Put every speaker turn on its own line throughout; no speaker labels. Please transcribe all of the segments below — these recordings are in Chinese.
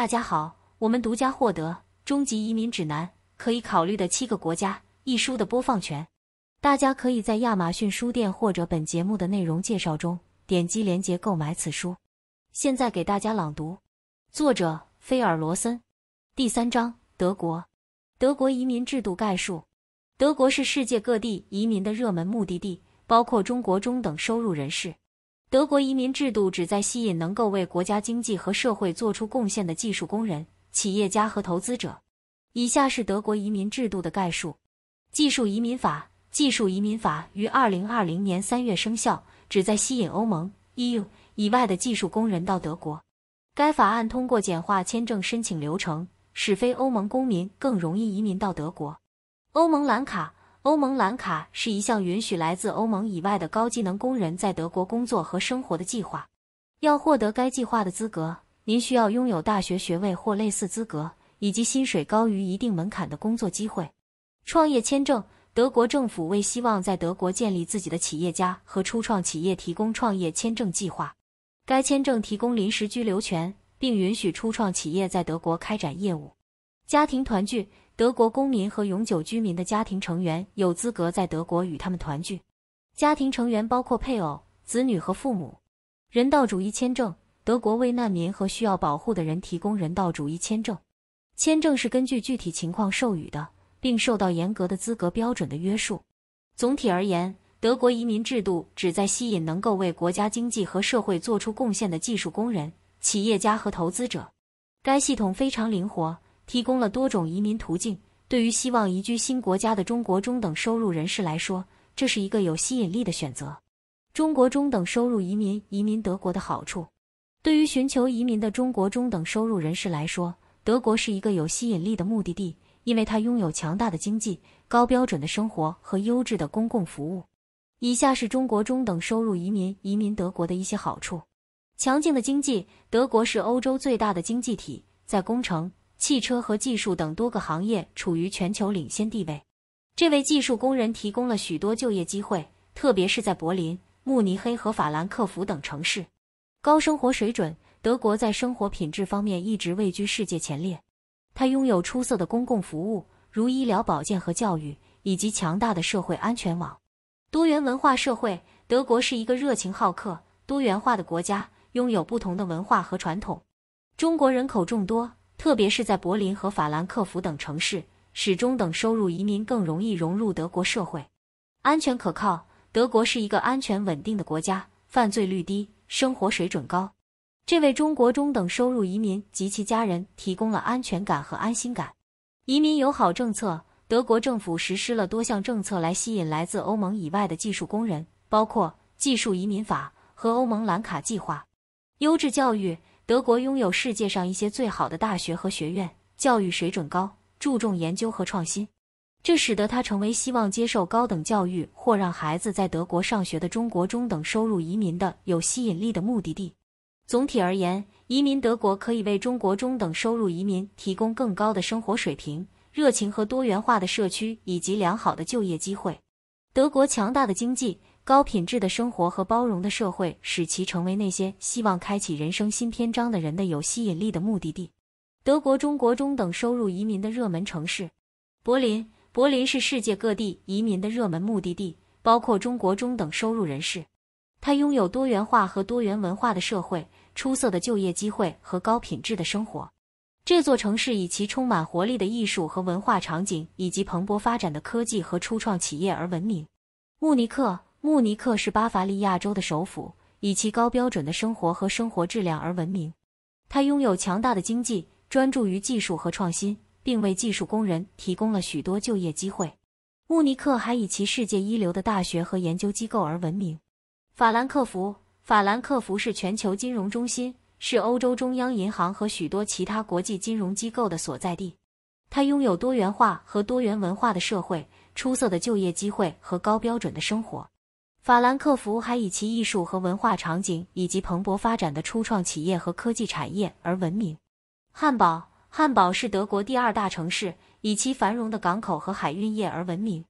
大家好，我们独家获得《终极移民指南：可以考虑的七个国家》一书的播放权，大家可以在亚马逊书店或者本节目的内容介绍中点击链接购买此书。现在给大家朗读，作者菲尔·罗森，第三章：德国。德国移民制度概述。德国是世界各地移民的热门目的地，包括中国中等收入人士。德国移民制度旨在吸引能够为国家经济和社会做出贡献的技术工人、企业家和投资者。以下是德国移民制度的概述：技术移民法。技术移民法于2020年3月生效，旨在吸引欧盟、EU 以外的技术工人到德国。该法案通过简化签证申请流程，使非欧盟公民更容易移民到德国。欧盟蓝卡。欧盟蓝卡是一项允许来自欧盟以外的高技能工人在德国工作和生活的计划。要获得该计划的资格，您需要拥有大学学位或类似资格，以及薪水高于一定门槛的工作机会。创业签证，德国政府为希望在德国建立自己的企业家和初创企业提供创业签证计划。该签证提供临时居留权，并允许初创企业在德国开展业务。家庭团聚。德国公民和永久居民的家庭成员有资格在德国与他们团聚。家庭成员包括配偶、子女和父母。人道主义签证，德国为难民和需要保护的人提供人道主义签证。签证是根据具体情况授予的，并受到严格的资格标准的约束。总体而言，德国移民制度旨在吸引能够为国家经济和社会做出贡献的技术工人、企业家和投资者。该系统非常灵活。提供了多种移民途径，对于希望移居新国家的中国中等收入人士来说，这是一个有吸引力的选择。中国中等收入移民移民德国的好处，对于寻求移民的中国中等收入人士来说，德国是一个有吸引力的目的地，因为它拥有强大的经济、高标准的生活和优质的公共服务。以下是中国中等收入移民移民德国的一些好处：强劲的经济，德国是欧洲最大的经济体，在工程。汽车和技术等多个行业处于全球领先地位，这为技术工人提供了许多就业机会，特别是在柏林、慕尼黑和法兰克福等城市。高生活水准，德国在生活品质方面一直位居世界前列。它拥有出色的公共服务，如医疗保健和教育，以及强大的社会安全网。多元文化社会，德国是一个热情好客、多元化的国家，拥有不同的文化和传统。中国人口众多。特别是在柏林和法兰克福等城市，使中等收入移民更容易融入德国社会。安全可靠，德国是一个安全稳定的国家，犯罪率低，生活水准高，这为中国中等收入移民及其家人提供了安全感和安心感。移民友好政策，德国政府实施了多项政策来吸引来自欧盟以外的技术工人，包括技术移民法和欧盟蓝卡计划。优质教育。德国拥有世界上一些最好的大学和学院，教育水准高，注重研究和创新，这使得它成为希望接受高等教育或让孩子在德国上学的中国中等收入移民的有吸引力的目的地。总体而言，移民德国可以为中国中等收入移民提供更高的生活水平、热情和多元化的社区以及良好的就业机会。德国强大的经济。高品质的生活和包容的社会，使其成为那些希望开启人生新篇章的人的有吸引力的目的地。德国中国中等收入移民的热门城市——柏林。柏林是世界各地移民的热门目的地，包括中国中等收入人士。它拥有多元化和多元文化的社会、出色的就业机会和高品质的生活。这座城市以其充满活力的艺术和文化场景，以及蓬勃发展的科技和初创企业而闻名。慕尼克、慕尼克是巴伐利亚州的首府，以其高标准的生活和生活质量而闻名。它拥有强大的经济，专注于技术和创新，并为技术工人提供了许多就业机会。慕尼克还以其世界一流的大学和研究机构而闻名。法兰克福，法兰克福是全球金融中心，是欧洲中央银行和许多其他国际金融机构的所在地。它拥有多元化和多元文化的社会、出色的就业机会和高标准的生活。法兰克福还以其艺术和文化场景，以及蓬勃发展的初创企业和科技产业而闻名。汉堡，汉堡是德国第二大城市，以其繁荣的港口和海运业而闻名。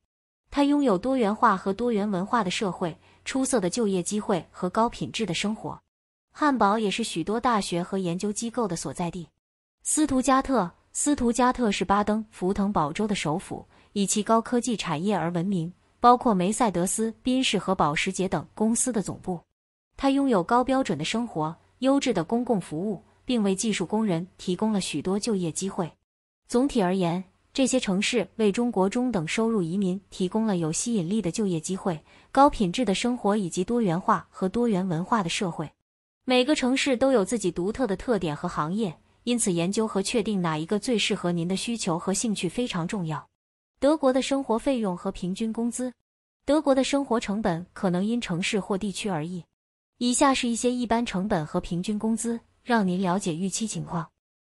它拥有多元化和多元文化的社会、出色的就业机会和高品质的生活。汉堡也是许多大学和研究机构的所在地。斯图加特，斯图加特是巴登福腾堡州的首府，以其高科技产业而闻名。包括梅赛德斯、宾士和保时捷等公司的总部。它拥有高标准的生活、优质的公共服务，并为技术工人提供了许多就业机会。总体而言，这些城市为中国中等收入移民提供了有吸引力的就业机会、高品质的生活以及多元化和多元文化的社会。每个城市都有自己独特的特点和行业，因此研究和确定哪一个最适合您的需求和兴趣非常重要。德国的生活费用和平均工资。德国的生活成本可能因城市或地区而异。以下是一些一般成本和平均工资，让您了解预期情况。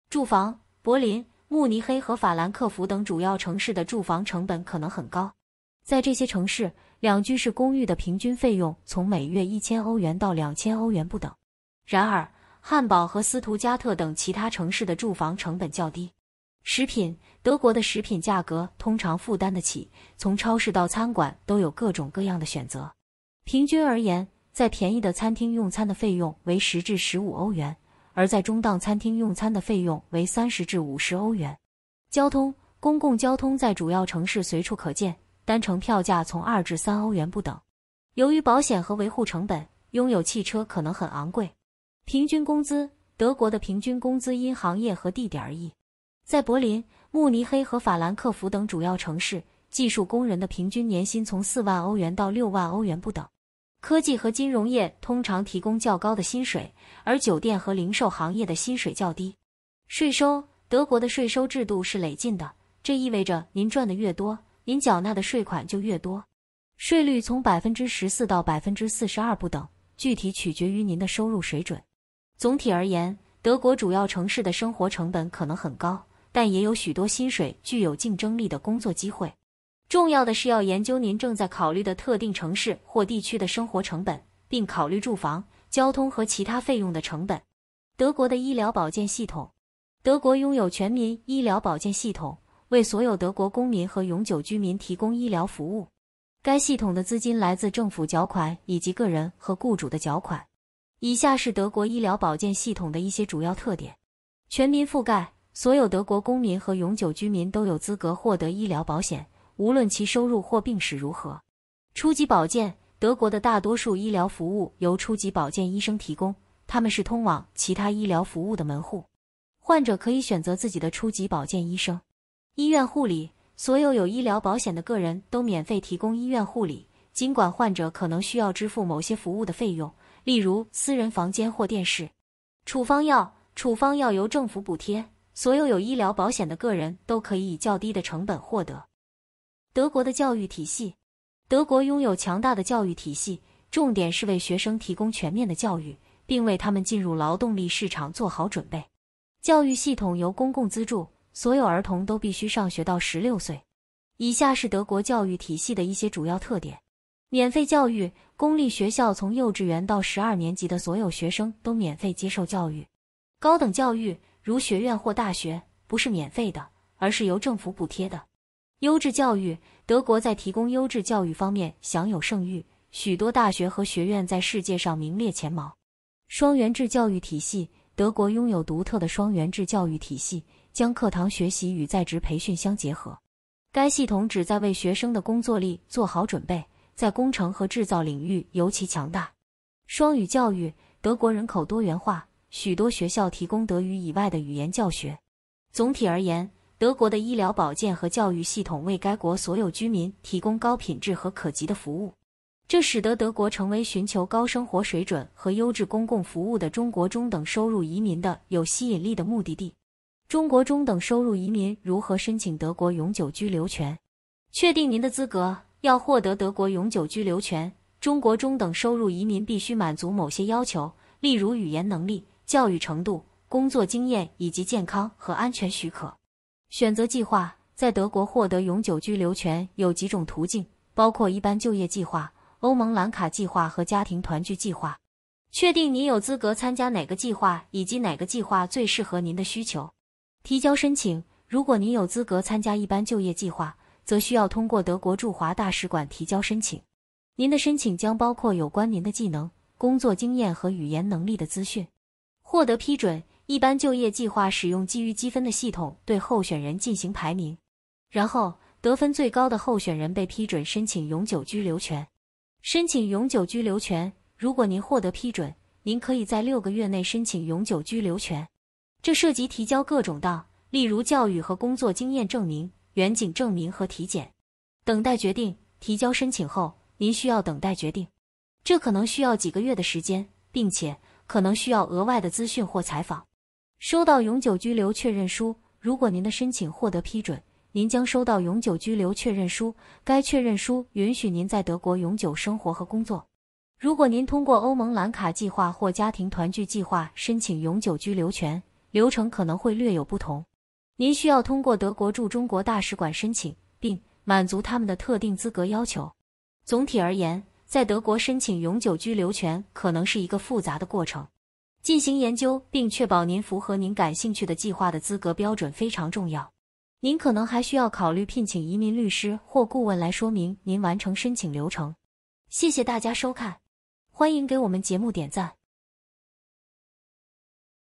住房：柏林、慕尼黑和法兰克福等主要城市的住房成本可能很高，在这些城市，两居室公寓的平均费用从每月一千欧元到两千欧元不等。然而，汉堡和斯图加特等其他城市的住房成本较低。食品，德国的食品价格通常负担得起，从超市到餐馆都有各种各样的选择。平均而言，在便宜的餐厅用餐的费用为十至十五欧元，而在中档餐厅用餐的费用为三十至五十欧元。交通，公共交通在主要城市随处可见，单程票价从二至三欧元不等。由于保险和维护成本，拥有汽车可能很昂贵。平均工资，德国的平均工资因行业和地点而异。在柏林、慕尼黑和法兰克福等主要城市，技术工人的平均年薪从四万欧元到六万欧元不等。科技和金融业通常提供较高的薪水，而酒店和零售行业的薪水较低。税收：德国的税收制度是累进的，这意味着您赚的越多，您缴纳的税款就越多。税率从百分之十四到百分之四十二不等，具体取决于您的收入水准。总体而言，德国主要城市的生活成本可能很高。但也有许多薪水具有竞争力的工作机会。重要的是要研究您正在考虑的特定城市或地区的生活成本，并考虑住房、交通和其他费用的成本。德国的医疗保健系统。德国拥有全民医疗保健系统，为所有德国公民和永久居民提供医疗服务。该系统的资金来自政府缴款以及个人和雇主的缴款。以下是德国医疗保健系统的一些主要特点：全民覆盖。所有德国公民和永久居民都有资格获得医疗保险，无论其收入或病史如何。初级保健德国的大多数医疗服务由初级保健医生提供，他们是通往其他医疗服务的门户。患者可以选择自己的初级保健医生。医院护理，所有有医疗保险的个人都免费提供医院护理，尽管患者可能需要支付某些服务的费用，例如私人房间或电视。处方药，处方药由政府补贴。所有有医疗保险的个人都可以以较低的成本获得。德国的教育体系，德国拥有强大的教育体系，重点是为学生提供全面的教育，并为他们进入劳动力市场做好准备。教育系统由公共资助，所有儿童都必须上学到十六岁。以下是德国教育体系的一些主要特点：免费教育，公立学校从幼稚园到十二年级的所有学生都免费接受教育，高等教育。如学院或大学不是免费的，而是由政府补贴的。优质教育，德国在提供优质教育方面享有盛誉，许多大学和学院在世界上名列前茅。双元制教育体系，德国拥有独特的双元制教育体系，将课堂学习与在职培训相结合。该系统旨在为学生的工作力做好准备，在工程和制造领域尤其强大。双语教育，德国人口多元化。许多学校提供德语以外的语言教学。总体而言，德国的医疗保健和教育系统为该国所有居民提供高品质和可及的服务，这使得德国成为寻求高生活水准和优质公共服务的中国中等收入移民的有吸引力的目的地。中国中等收入移民如何申请德国永久居留权？确定您的资格。要获得德国永久居留权，中国中等收入移民必须满足某些要求，例如语言能力。教育程度、工作经验以及健康和安全许可。选择计划在德国获得永久居留权有几种途径，包括一般就业计划、欧盟蓝卡计划和家庭团聚计划。确定您有资格参加哪个计划以及哪个计划最适合您的需求。提交申请。如果您有资格参加一般就业计划，则需要通过德国驻华大使馆提交申请。您的申请将包括有关您的技能、工作经验和语言能力的资讯。获得批准，一般就业计划使用基于积分的系统对候选人进行排名，然后得分最高的候选人被批准申请永久居留权。申请永久居留权，如果您获得批准，您可以在六个月内申请永久居留权。这涉及提交各种档，例如教育和工作经验证明、远景证明和体检。等待决定。提交申请后，您需要等待决定，这可能需要几个月的时间，并且。可能需要额外的资讯或采访。收到永久居留确认书。如果您的申请获得批准，您将收到永久居留确认书。该确认书允许您在德国永久生活和工作。如果您通过欧盟蓝卡计划或家庭团聚计划申请永久居留权，流程可能会略有不同。您需要通过德国驻中国大使馆申请，并满足他们的特定资格要求。总体而言。在德国申请永久居留权可能是一个复杂的过程。进行研究并确保您符合您感兴趣的计划的资格标准非常重要。您可能还需要考虑聘请移民律师或顾问来说明您完成申请流程。谢谢大家收看，欢迎给我们节目点赞。